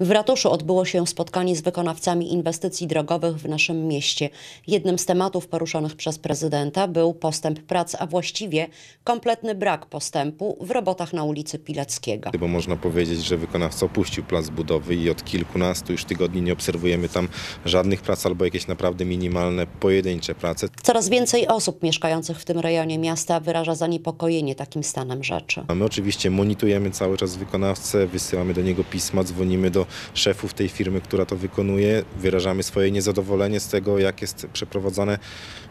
W ratuszu odbyło się spotkanie z wykonawcami inwestycji drogowych w naszym mieście. Jednym z tematów poruszonych przez prezydenta był postęp prac, a właściwie kompletny brak postępu w robotach na ulicy Pileckiego. Bo można powiedzieć, że wykonawca opuścił plac budowy i od kilkunastu już tygodni nie obserwujemy tam żadnych prac albo jakieś naprawdę minimalne, pojedyncze prace. Coraz więcej osób mieszkających w tym rejonie miasta wyraża zaniepokojenie takim stanem rzeczy. A my oczywiście monitorujemy cały czas wykonawcę, wysyłamy do niego pisma, dzwonimy do szefów tej firmy, która to wykonuje. Wyrażamy swoje niezadowolenie z tego, jak jest przeprowadzane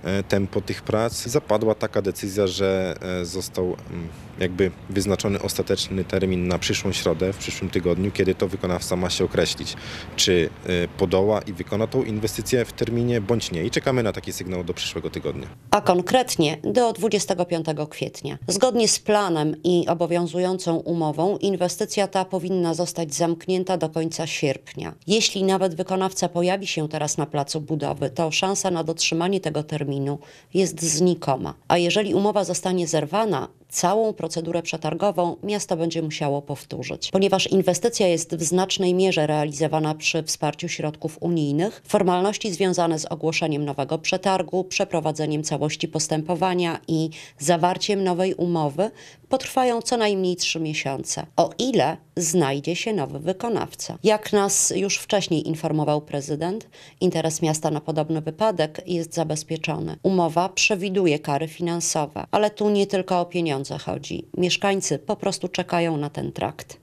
e, tempo tych prac. Zapadła taka decyzja, że e, został mm, jakby wyznaczony ostateczny termin na przyszłą środę, w przyszłym tygodniu, kiedy to wykonawca ma się określić, czy e, podoła i wykona tą inwestycję w terminie, bądź nie. I czekamy na taki sygnał do przyszłego tygodnia. A konkretnie do 25 kwietnia. Zgodnie z planem i obowiązującą umową inwestycja ta powinna zostać zamknięta do końca końca sierpnia. Jeśli nawet wykonawca pojawi się teraz na placu budowy, to szansa na dotrzymanie tego terminu jest znikoma. A jeżeli umowa zostanie zerwana, całą procedurę przetargową miasto będzie musiało powtórzyć. Ponieważ inwestycja jest w znacznej mierze realizowana przy wsparciu środków unijnych, formalności związane z ogłoszeniem nowego przetargu, przeprowadzeniem całości postępowania i zawarciem nowej umowy potrwają co najmniej trzy miesiące, o ile znajdzie się nowy wykonawca. Jak nas już wcześniej informował prezydent, interes miasta na podobny wypadek jest zabezpieczony. Umowa przewiduje kary finansowe, ale tu nie tylko o pieniądze zachodzi. Mieszkańcy po prostu czekają na ten trakt.